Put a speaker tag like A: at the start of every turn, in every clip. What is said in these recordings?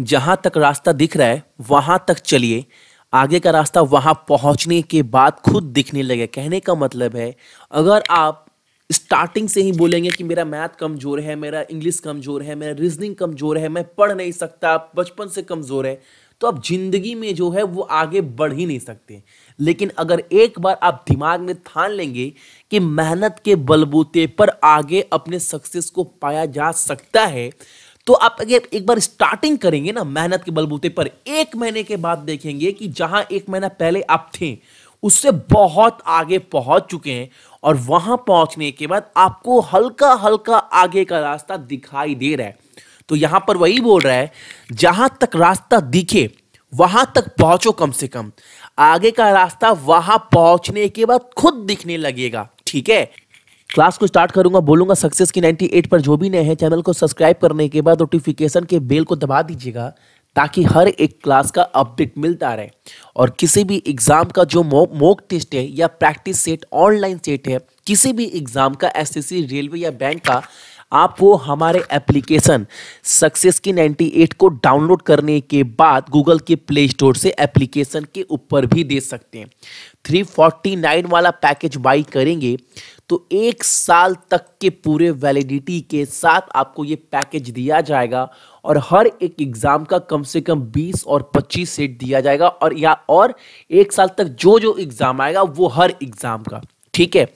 A: जहाँ तक रास्ता दिख रहा है वहाँ तक चलिए आगे का रास्ता वहाँ पहुँचने के बाद खुद दिखने लगे कहने का मतलब है अगर आप स्टार्टिंग से ही बोलेंगे कि मेरा मैथ कमज़ोर है मेरा इंग्लिश कमज़ोर है मेरा रीजनिंग कमज़ोर है मैं पढ़ नहीं सकता बचपन से कमज़ोर है तो आप ज़िंदगी में जो है वो आगे बढ़ ही नहीं सकते लेकिन अगर एक बार आप दिमाग में ठान लेंगे कि मेहनत के बलबूते पर आगे अपने सक्सेस को पाया जा सकता है तो आप अगर एक बार स्टार्टिंग करेंगे ना मेहनत के बलबूते पर एक महीने के बाद देखेंगे कि जहां एक महीना पहले आप थे उससे बहुत आगे पहुंच चुके हैं और वहां पहुंचने के बाद आपको हल्का हल्का आगे का रास्ता दिखाई दे रहा है तो यहां पर वही बोल रहा है जहां तक रास्ता दिखे वहां तक पहुंचो कम से कम आगे का रास्ता वहां पहुंचने के बाद खुद दिखने लगेगा ठीक है क्लास को स्टार्ट करूंगा बोलूंगा सक्सेस की 98 पर जो भी नए हैं चैनल को सब्सक्राइब करने के बाद नोटिफिकेशन के बेल को दबा दीजिएगा ताकि हर एक क्लास का अपडेट मिलता रहे और किसी भी एग्ज़ाम का जो मॉक टेस्ट है या प्रैक्टिस सेट ऑनलाइन सेट है किसी भी एग्ज़ाम का एस रेलवे या बैंक का आप वो हमारे एप्लीकेशन सक्सेस की 98 को डाउनलोड करने के बाद गूगल के प्ले स्टोर से एप्लीकेशन के ऊपर भी दे सकते हैं 349 वाला पैकेज बाई करेंगे तो एक साल तक के पूरे वैलिडिटी के साथ आपको ये पैकेज दिया जाएगा और हर एक एग्ज़ाम का कम से कम 20 और 25 सेट दिया जाएगा और या और एक साल तक जो जो एग्ज़ाम आएगा वो हर एग्ज़ाम का ठीक है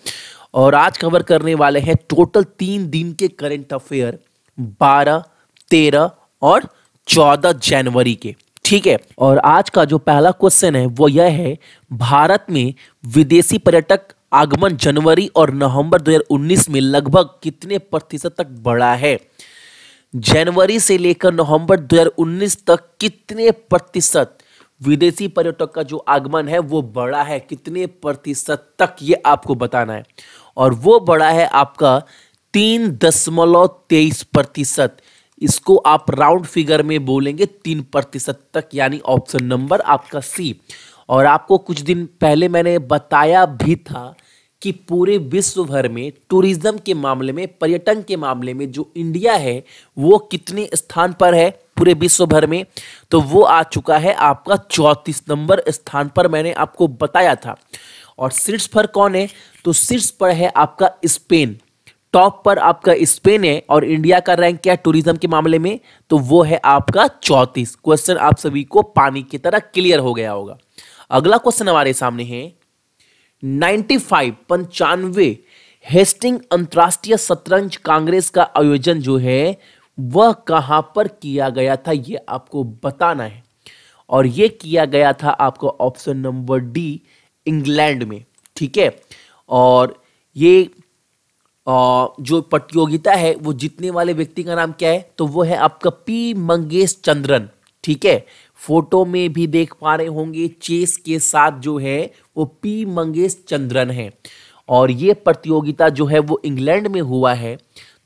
A: और आज कवर करने वाले हैं टोटल तीन दिन के करंट अफेयर बारह तेरह और चौदह जनवरी के ठीक है और आज का जो पहला क्वेश्चन है वो यह है भारत में विदेशी पर्यटक आगमन जनवरी और नवंबर 2019 में लगभग कितने प्रतिशत तक बढ़ा है जनवरी से लेकर नवंबर 2019 तक कितने प्रतिशत विदेशी पर्यटक का जो आगमन है वो बढ़ा है कितने प्रतिशत तक ये आपको बताना है और वो बढ़ा है आपका तीन दशमलव तेईस प्रतिशत इसको आप राउंड फिगर में बोलेंगे तीन प्रतिशत तक यानी ऑप्शन नंबर आपका सी और आपको कुछ दिन पहले मैंने बताया भी था कि पूरे विश्व भर में टूरिज्म के मामले में पर्यटन के मामले में जो इंडिया है वो कितने स्थान पर है पूरे विश्व भर में तो वो आ चुका है आपका चौंतीस नंबर स्थान पर मैंने आपको बताया था और शीर्ष पर कौन है तो शीर्ष पर है आपका स्पेन टॉप पर आपका स्पेन है और इंडिया का रैंक क्या है टूरिज्म के मामले में तो वो है आपका चौंतीस क्वेश्चन आप सभी को पानी की तरह क्लियर हो गया होगा अगला क्वेश्चन हमारे सामने है नाइन्टी फाइव पंचानवे हेस्टिंग अंतर्राष्ट्रीय शतरंज कांग्रेस का आयोजन जो है वह कहां पर किया गया था यह आपको बताना है और यह किया गया था आपको ऑप्शन नंबर डी इंग्लैंड में ठीक है और ये आ, जो प्रतियोगिता है वो जीतने वाले व्यक्ति का नाम क्या है तो वो है आपका पी मंगेश चंद्रन ठीक है फोटो में भी देख पा रहे होंगे चेस के साथ जो है वो पी मंगेश चंद्रन है और ये प्रतियोगिता जो है वो इंग्लैंड में हुआ है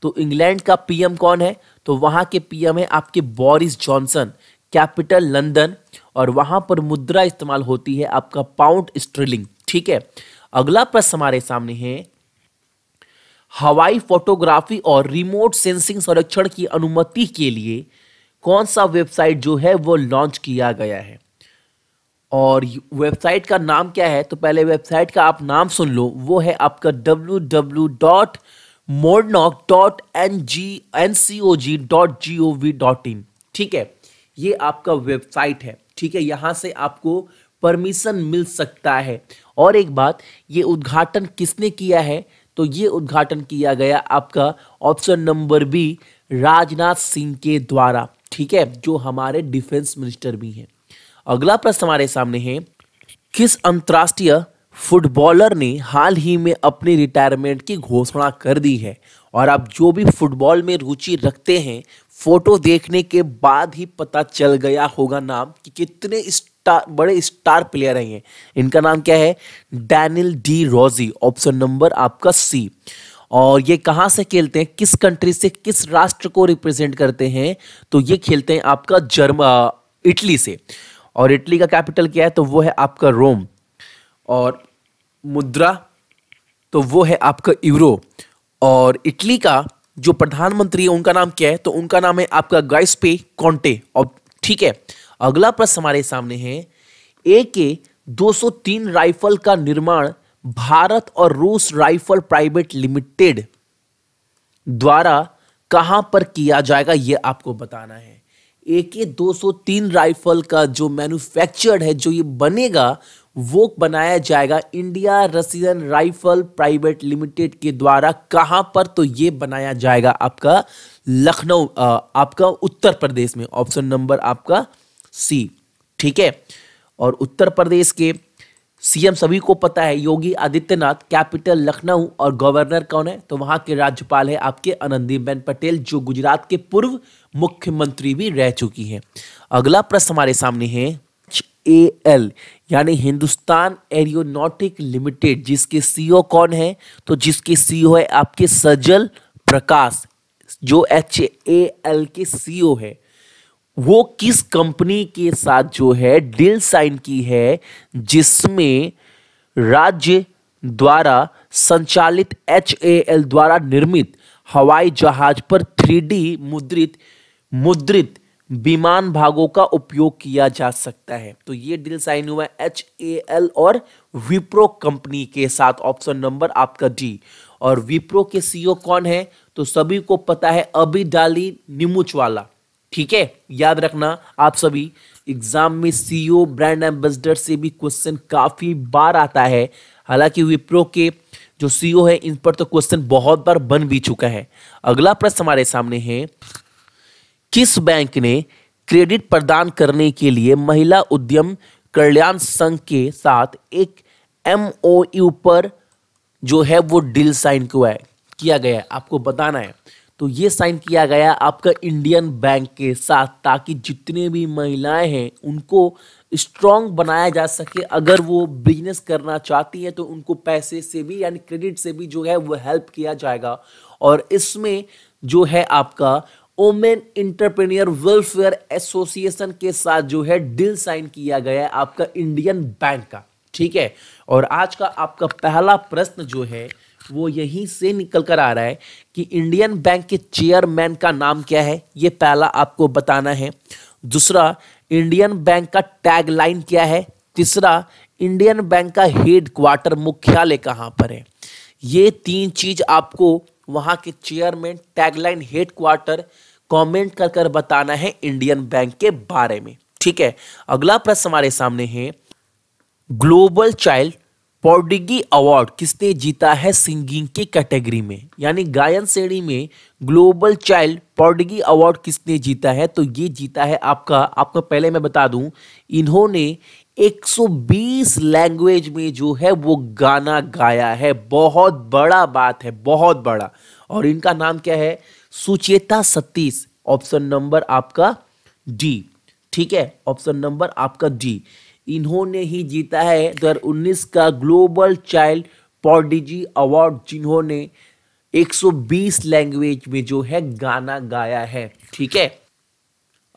A: तो इंग्लैंड का पीएम कौन है तो वहां के पीएम है आपके बोरिस जॉनसन कैपिटल लंदन और वहां पर मुद्रा इस्तेमाल होती है आपका पाउंड स्ट्रिलिंग ठीक है अगला प्रश्न हमारे सामने है हवाई फोटोग्राफी और रिमोट सेंसिंग संरक्षण की अनुमति के लिए कौन सा वेबसाइट जो है वो लॉन्च किया गया है और वेबसाइट का नाम क्या है तो पहले वेबसाइट का आप नाम सुन लो वो है आपका डब्ल्यू डब्ल्यू डॉट मोडनॉक dot N G N C O G dot G O V dot in ठीक है ये आपका वेबसाइट है ठीक है यहाँ से आपको परमिशन मिल सकता है और एक बात ये उद्घाटन किसने किया है तो ये उद्घाटन किया गया आपका option number B Rajnath Singh के द्वारा ठीक है जो हमारे डिफेंस मिनिस्टर भी हैं अगला प्रश्न हमारे सामने है किस अंतर्राष्ट्रीय फुटबॉलर ने हाल ही में अपनी रिटायरमेंट की घोषणा कर दी है और आप जो भी फुटबॉल में रुचि रखते हैं फोटो देखने के बाद ही पता चल गया होगा नाम कि कितने स्टार बड़े स्टार प्लेयर हैं ये इनका नाम क्या है Daniel De Rossi option number आपका सी और ये कहाँ से खेलते हैं किस कंट्री से किस राष्ट्र को रिप्रेजेंट करते हैं तो ये खेलते हैं आपका जर्म इटली से और इटली का कैपिटल क्या है तो वो है आपका रोम और मुद्रा तो वो है आपका यूरो और इटली का जो प्रधानमंत्री है उनका नाम क्या है तो उनका नाम है आपका गाइस पे कॉन्टे और ठीक है अगला प्रश्न हमारे सामने है ए के 203 राइफल का निर्माण भारत और रूस राइफल प्राइवेट लिमिटेड द्वारा कहां पर किया जाएगा यह आपको बताना है ए के तीन राइफल का जो मैन्युफैक्चर्ड है जो ये बनेगा वोक बनाया जाएगा India Russian rifle private limited के द्वारा कहां पर तो ये बनाया जाएगा आपका लखनऊ आपका उत्तर प्रदेश में ऑप्शन नंबर आपका सी ठीक है और उत्तर प्रदेश के सीएम सभी को पता है योगी आदित्यनाथ कैपिटल लखनऊ और गवर्नर कौन है तो वहां के राज्यपाल है आपके आनंदीबेन पटेल जो गुजरात के पूर्व मुख्यमंत्री भी रह चुकी हैं अगला प्रश्न हमारे सामने है एच ए एल यानी हिंदुस्तान एरियोनॉटिक लिमिटेड जिसके सीईओ e कौन है तो जिसके सीईओ e है आपके सजल प्रकाश जो एच ए एल के सीईओ e है वो किस कंपनी के साथ जो है डील साइन की है जिसमें राज्य द्वारा संचालित एच ए एल द्वारा निर्मित हवाई जहाज पर थ्री मुद्रित मुद्रित विमान भागों का उपयोग किया जा सकता है तो ये डील साइन हुआ एच ए एल और विप्रो कंपनी के साथ ऑप्शन नंबर आपका डी और विप्रो के सीईओ e कौन है तो सभी को पता है अभी डाली वाला ठीक है याद रखना आप सभी एग्जाम में सीईओ ब्रांड एम्बेसडर से भी क्वेश्चन काफी बार आता है हालांकि विप्रो के जो सीईओ e है इन पर तो क्वेश्चन बहुत बार बन भी चुका है अगला प्रश्न हमारे सामने है किस बैंक ने क्रेडिट प्रदान करने के लिए महिला उद्यम कल्याण संघ के साथ एक एमओयू पर जो है वो डील साइन किया है किया गया है आपको बताना है तो ये साइन किया गया आपका इंडियन बैंक के साथ ताकि जितने भी महिलाएं हैं उनको स्ट्रॉन्ग बनाया जा सके अगर वो बिजनेस करना चाहती हैं तो उनको पैसे से भी यानी क्रेडिट से भी जो है वो हेल्प किया जाएगा और इसमें जो है आपका ओमेन इंटरप्रेन्योर वेलफेयर एसोसिएशन के साथ जो है डील साइन किया गया है आपका इंडियन बैंक का ठीक है और आज का आपका पहला प्रश्न जो है वो यहीं से निकल कर आ रहा है कि इंडियन बैंक के चेयरमैन का नाम क्या है ये पहला आपको बताना है दूसरा इंडियन बैंक का टैगलाइन क्या है तीसरा इंडियन बैंक का हेड क्वार्टर मुख्यालय कहाँ पर है ये तीन चीज आपको वहाँ के चेयरमैन टैगलाइन हेडक्वार्टर कमेंट कर कर बताना है इंडियन बैंक के बारे में ठीक है अगला प्रश्न हमारे सामने है ग्लोबल चाइल्ड पॉडिगी अवार्ड किसने जीता है सिंगिंग की कैटेगरी में यानी गायन श्रेणी में ग्लोबल चाइल्ड पॉडिगी अवार्ड किसने जीता है तो ये जीता है आपका आपको पहले मैं बता दूं इन्होंने 120 लैंग्वेज में जो है वो गाना गाया है बहुत बड़ा बात है बहुत बड़ा और इनका नाम क्या है सुचेता सतीश ऑप्शन नंबर आपका डी ठीक है ऑप्शन नंबर आपका डी इन्होंने ही जीता है दो हज़ार उन्नीस का ग्लोबल चाइल्ड पॉडिजी अवार्ड जिन्होंने 120 लैंग्वेज में जो है गाना गाया है ठीक है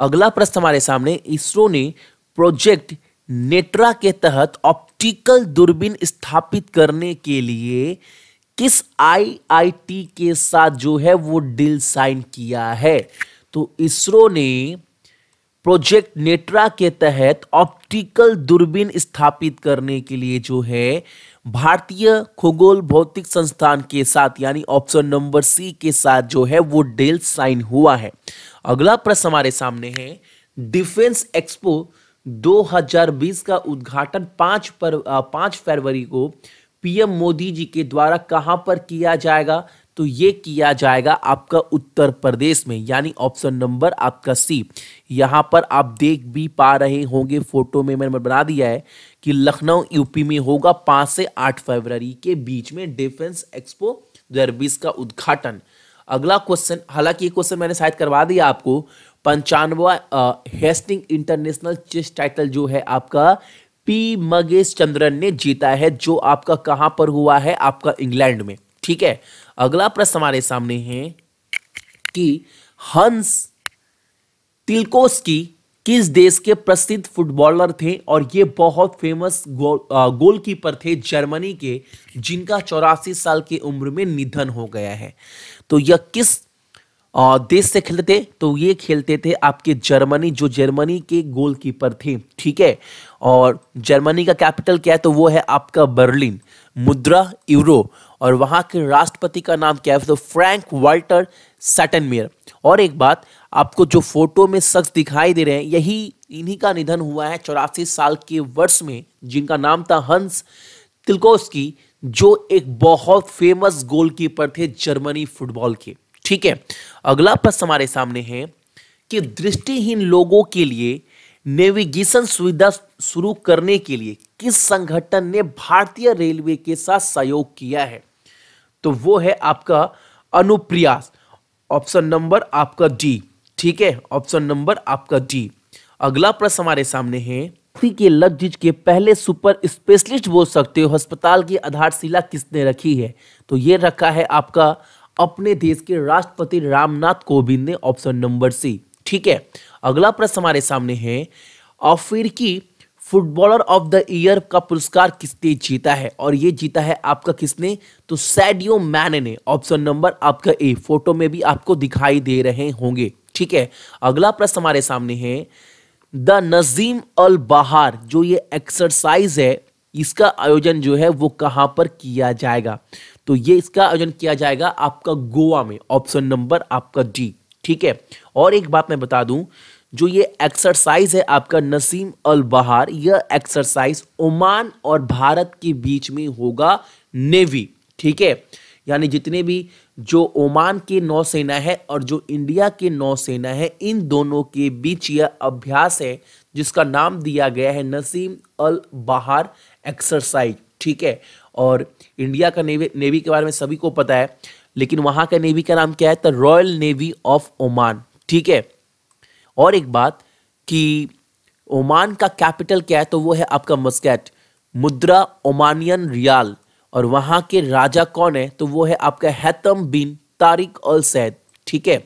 A: अगला प्रश्न हमारे सामने इसरो ने प्रोजेक्ट नेट्रा के तहत ऑप्टिकल दूरबीन स्थापित करने के लिए किस आईआईटी के साथ जो है वो डील साइन किया है तो इसरो ने प्रोजेक्ट नेट्रा के तहत ऑप्टिकल दूरबीन स्थापित करने के लिए जो है भारतीय खगोल भौतिक संस्थान के साथ यानी ऑप्शन नंबर सी के साथ जो है वो डील साइन हुआ है अगला प्रश्न हमारे सामने है डिफेंस एक्सपो 2020 का उद्घाटन पांच पर पांच फरवरी को पीएम मोदी जी के द्वारा कहां पर किया जाएगा तो ये किया जाएगा आपका उत्तर प्रदेश में यानी ऑप्शन नंबर आपका सी यहां पर आप देख भी पा रहे होंगे फोटो में मैंने बना दिया है कि लखनऊ यूपी में होगा पांच से आठ फरवरी के बीच में डिफेंस एक्सपो दो का उद्घाटन अगला क्वेश्चन हालांकि ये क्वेश्चन मैंने शायद करवा दिया आपको पंचानवा हेस्टिंग इंटरनेशनल चेस टाइटल जो है आपका पी मगेश चंद्रन ने जीता है जो आपका कहां पर हुआ है आपका इंग्लैंड में ठीक है अगला प्रश्न हमारे सामने है कि हंस तिलकोस्की किस देश के प्रसिद्ध फुटबॉलर थे और ये बहुत फेमस गो, गोलकीपर थे जर्मनी के जिनका चौरासी साल की उम्र में निधन हो गया है तो यह किस देश से खेलते तो ये खेलते थे आपके जर्मनी जो जर्मनी के गोलकीपर थे ठीक है और जर्मनी का कैपिटल क्या है तो वो है आपका बर्लिन मुद्रा यूरो और वहाँ के राष्ट्रपति का नाम क्या है तो फ्रैंक वाल्टर सैटनमेयर और एक बात आपको जो फोटो में शख्स दिखाई दे रहे हैं यही इन्हीं का निधन हुआ है चौरासी साल के वर्ष में जिनका नाम था हंस तिलकोस्की जो एक बहुत फेमस गोलकीपर थे जर्मनी फुटबॉल के ठीक है अगला प्रश्न हमारे सामने है कि दृष्टिहीन लोगों के लिए नेविगेशन सुविधा शुरू करने के लिए किस संगठन ने भारतीय रेलवे के साथ सहयोग किया है तो वो है आपका अनुप्रयास ऑप्शन नंबर आपका डी ठीक है ऑप्शन नंबर आपका डी अगला प्रश्न हमारे सामने है के लग्जिज के पहले सुपर स्पेशलिस्ट बोल सकते हो अस्पताल की आधारशिला किसने रखी है तो ये रखा है आपका अपने देश के राष्ट्रपति रामनाथ कोविंद ने ऑप्शन नंबर सी ठीक है अगला प्रश्न हमारे सामने है अफ्रीकी फुटबॉलर ऑफ द ईयर का पुरस्कार किसने जीता है और ये जीता है आपका किसने तो सैडियो मैन ने ऑप्शन नंबर आपका ए फोटो में भी आपको दिखाई दे रहे होंगे ठीक है अगला प्रश्न हमारे सामने है द नजीम अल बहार जो ये एक्सरसाइज है इसका आयोजन जो है वो कहां पर किया जाएगा तो ये इसका आयोजन किया जाएगा आपका गोवा में ऑप्शन नंबर आपका डी ठीक है और एक बात मैं बता दूं जो ये एक्सरसाइज है आपका नसीम अल बहार यह एक्सरसाइज ओमान और भारत के बीच में होगा नेवी ठीक है यानी जितने भी जो ओमान के नौसेना है और जो इंडिया के नौसेना है इन दोनों के बीच यह अभ्यास है जिसका नाम दिया गया है नसीम अल बहार एक्सरसाइज ठीक है और इंडिया का नेवी नेवी के बारे में सभी को पता है लेकिन वहां का नेवी का नाम क्या है the royal navy of Oman ठीक है और एक बात कि ओमान का कैपिटल क्या है तो वो है आपका मस्कैट मुद्रा ओमानियन रियाल और वहां के राजा कौन है तो वो है आपका हैतम बिन तारिक अल सैद ठीक है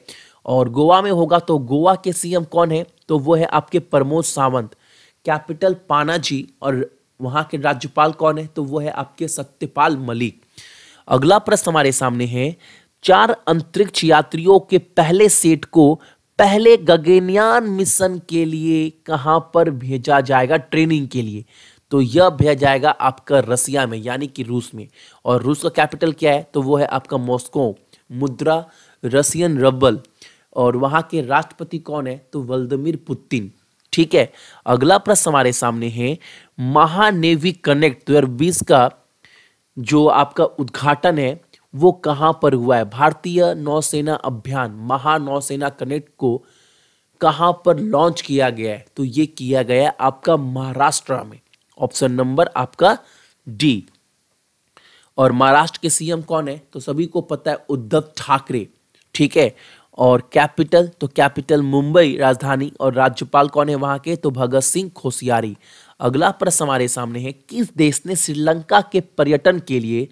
A: और गोवा में होगा तो गोवा के सीएम कौन है तो वो है आपके प्रमोद सावंत कैपिटल पानाजी और वहाँ के राज्यपाल कौन है तो वो है आपके सत्यपाल मलिक अगला प्रश्न हमारे सामने है चार अंतरिक्ष यात्रियों के पहले सेट को पहले गगनयान मिशन के लिए कहाँ पर भेजा जाएगा ट्रेनिंग के लिए तो यह भेजा जाएगा आपका रसिया में यानी कि रूस में और रूस का कैपिटल क्या है तो वो है आपका मॉस्को मुद्रा रसियन रबल और वहाँ के राष्ट्रपति कौन है तो व्लादिमिर पुतिन ठीक है अगला प्रश्न हमारे सामने है महानेवी कनेक्ट दो हजार बीस का जो आपका उद्घाटन है वो कहाँ पर हुआ है भारतीय नौसेना अभियान महानौसेना कनेक्ट को कहाँ पर लॉन्च किया गया है तो ये किया गया है आपका महाराष्ट्र में ऑप्शन नंबर आपका डी और महाराष्ट्र के सीएम कौन है तो सभी को पता है उद्धव ठाकरे ठीक है और कैपिटल तो कैपिटल मुंबई राजधानी और राज्यपाल कौन है वहाँ के तो भगत सिंह खोसियारी अगला प्रश्न हमारे सामने है किस देश ने श्रीलंका के पर्यटन के लिए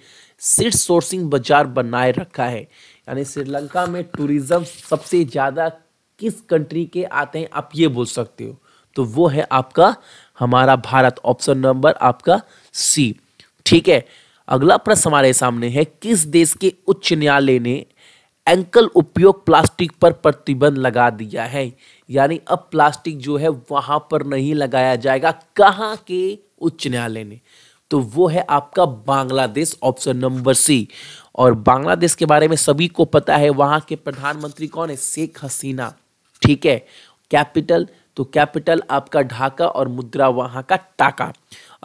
A: सिर्फ सोर्सिंग बाजार बनाए रखा है यानी श्रीलंका में टूरिज्म सबसे ज़्यादा किस कंट्री के आते हैं आप ये बोल सकते हो तो वो है आपका हमारा भारत ऑप्शन नंबर आपका सी ठीक है अगला प्रश्न हमारे सामने है किस देश के उच्च न्यायालय ने एंकल उपयोग प्लास्टिक पर प्रतिबंध लगा दिया है यानी अब प्लास्टिक जो है वहां पर नहीं लगाया जाएगा कहाँ के उच्च न्यायालय ने तो वो है आपका बांग्लादेश ऑप्शन नंबर सी और बांग्लादेश के बारे में सभी को पता है वहां के प्रधानमंत्री कौन है शेख हसीना ठीक है कैपिटल तो कैपिटल आपका ढाका और मुद्रा वहां का टाका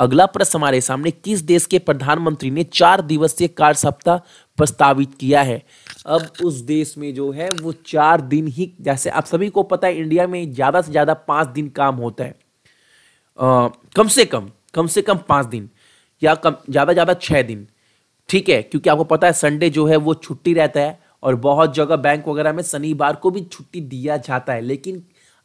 A: अगला प्रश्न हमारे सामने किस देश के प्रधानमंत्री ने चार दिवसीय कार्य सप्ताह प्रस्तावित किया है अब उस देश में जो है वो चार दिन ही जैसे आप सभी को पता है इंडिया में ज़्यादा से ज़्यादा पांच दिन काम होता है आ, कम से कम कम से कम पांच दिन या कम ज़्यादा ज़्यादा छह दिन ठीक है क्योंकि आपको पता है संडे जो है वो छुट्टी रहता है और बहुत जगह बैंक वगैरह में शनिवार को भी छुट्टी दिया जाता है लेकिन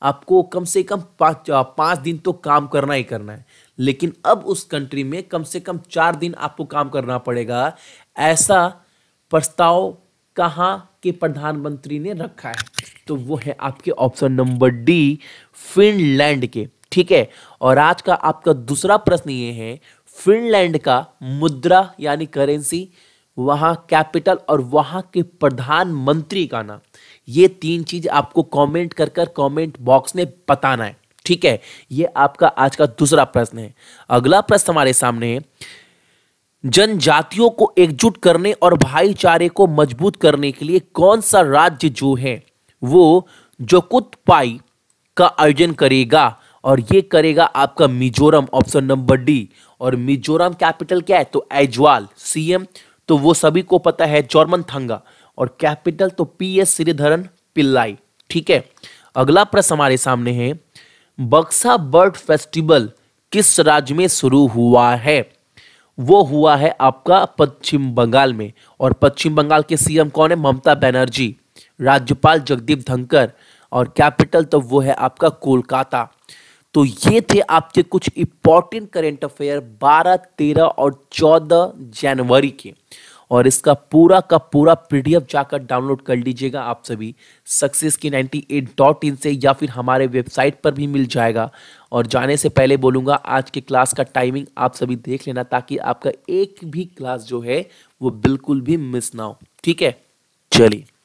A: आपको कम से कम पाँच पाँच दिन तो काम करना ही करना है लेकिन अब उस कंट्री में कम से कम चार दिन आपको काम करना पड़ेगा ऐसा प्रस्ताव कहाँ के प्रधानमंत्री ने रखा है तो वो है आपके ऑप्शन नंबर डी फिनलैंड के ठीक है और आज का आपका दूसरा प्रश्न ये है फिनलैंड का मुद्रा यानी करेंसी वहाँ कैपिटल और वहाँ के प्रधानमंत्री का नाम ये तीन चीज आपको कमेंट कर कर कॉमेंट बॉक्स में बताना है ठीक है ये आपका आज का दूसरा प्रश्न है अगला प्रश्न हमारे सामने जनजातियों को एकजुट करने और भाईचारे को मजबूत करने के लिए कौन सा राज्य जो है वो जोकुतपाई का आयोजन करेगा और ये करेगा आपका मिजोरम ऑप्शन नंबर डी और मिजोरम कैपिटल क्या है तो एजवाल सीएम तो वो सभी को पता है जॉर्मन थंगा और कैपिटल तो पी एस श्रीधरन पिल्लाई ठीक है अगला प्रश्न हमारे सामने है बक्सा बर्ड फेस्टिवल किस राज्य में शुरू हुआ है वो हुआ है आपका पश्चिम बंगाल में और पश्चिम बंगाल के सीएम कौन है ममता बनर्जी राज्यपाल जगदीप धनकर और कैपिटल तो वो है आपका कोलकाता तो ये थे आपके कुछ इंपॉर्टेंट करेंट अफेयर 12, 13 और 14 जनवरी के और इसका पूरा का पूरा पीडीएफ जाकर डाउनलोड कर लीजिएगा आप सभी सक्सेस की नाइन्टी एट डॉट इन से या फिर हमारे वेबसाइट पर भी मिल जाएगा और जाने से पहले बोलूँगा आज के क्लास का टाइमिंग आप सभी देख लेना ताकि आपका एक भी क्लास जो है वो बिल्कुल भी मिस ना हो ठीक है चलिए